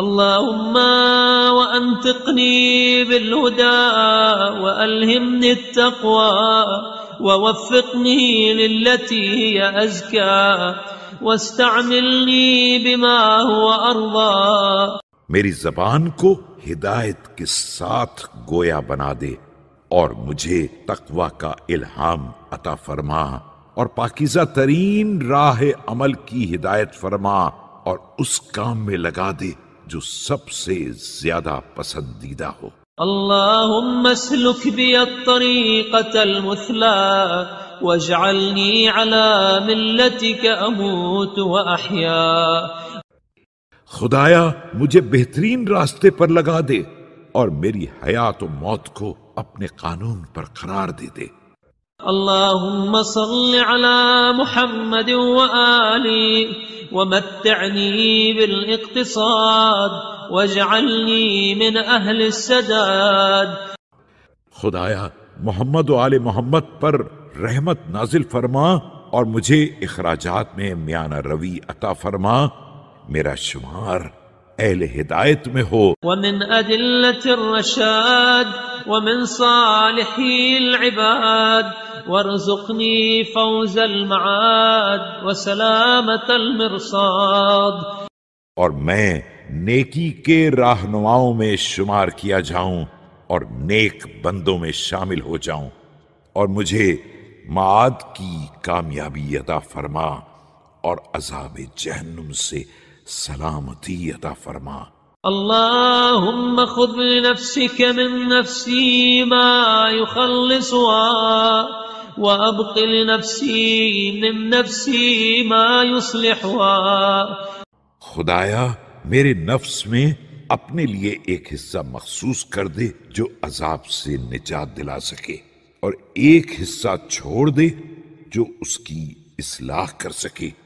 اللهم وأنطقني بالهدى وألهمني التقوى ووفقني للتي هي أزكى واستعملني بما هو أرضى मेरी जबान को हिदायत के साथ गोया बना दे और मुझे तकवा का इल्हाम अता फरमा और पाकिजा तरीन राह अमल की हिदायत फरमा और उस काम में लगा दे जो सबसे ज्यादा पसंदीदा हो اللهم खुदाया मुझे बेहतरीन रास्ते पर लगा दे और मेरी हयात और मौत को अपने कानून पर करार दे दे اللهم صل على محمد وآله ومتعني بالاقتصاد واجعلني من أهل السداد خدایا محمد و آل محمद पर रहमत नाजिल फरमा और मुझे इखराजात में म्याना रवि अता फरमा मेरा शुमार अहल हिदायत में हो वमिन अदिल्लतिर्रशाद वमिन सालिहिल इबाद वरज़ुकनी फौजल मआद व सलामतल मिरसाद और मैं नेकी के राहनुमाओं में शुमार किया जाऊं और नेक बंदों में शामिल हो जाऊं और मुझे माद की कामयाबी अदा फरमा और अजाब जहन्नुम से सलामती अदा फरमा اللهم خذ لنفسك من نفسي ما يخلصها وأبق لنفسي من نفسي ما يصلحها खुदाया मेरे नफ्स में अपने लिए एक हिस्सा मखसूस कर दे जो अजाब से निजात दिला सके और एक हिस्सा छोड़ दे जो उसकी इसलाह कर सके